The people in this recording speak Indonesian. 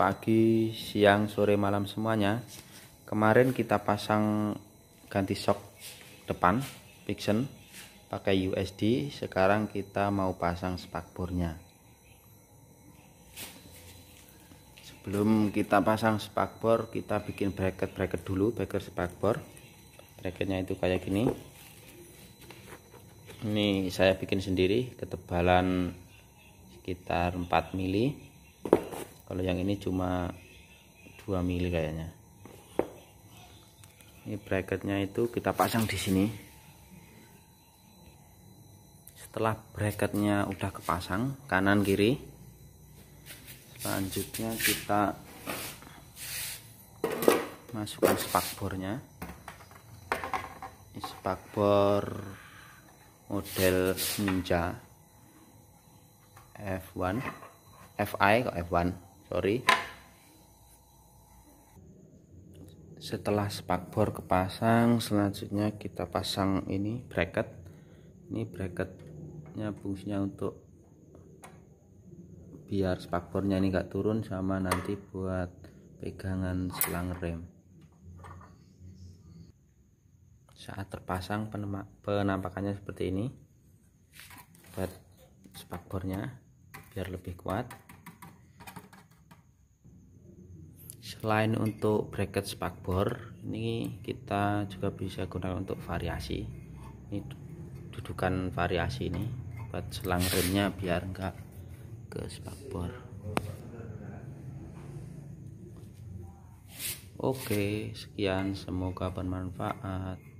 pagi, siang, sore, malam semuanya. Kemarin kita pasang ganti shock depan Fiction pakai USD. Sekarang kita mau pasang spakbornya. Sebelum kita pasang spakbor, kita bikin bracket-bracket dulu, bracket spakbor. Bracketnya itu kayak gini. Ini saya bikin sendiri ketebalan sekitar 4 mili kalau yang ini cuma 2 mili kayaknya ini bracketnya itu kita pasang di sini setelah bracketnya udah kepasang kanan kiri selanjutnya kita masukkan spakbornya spakbor model ninja F1 FI kok F1 sorry setelah spakbor kepasang selanjutnya kita pasang ini bracket ini bracketnya fungsinya untuk biar spakbornya ini enggak turun sama nanti buat pegangan selang rem saat terpasang penampakannya seperti ini buat spakbornya biar lebih kuat selain untuk bracket spakbor ini kita juga bisa gunakan untuk variasi ini dudukan variasi ini buat selang remnya biar enggak ke spakbor oke sekian semoga bermanfaat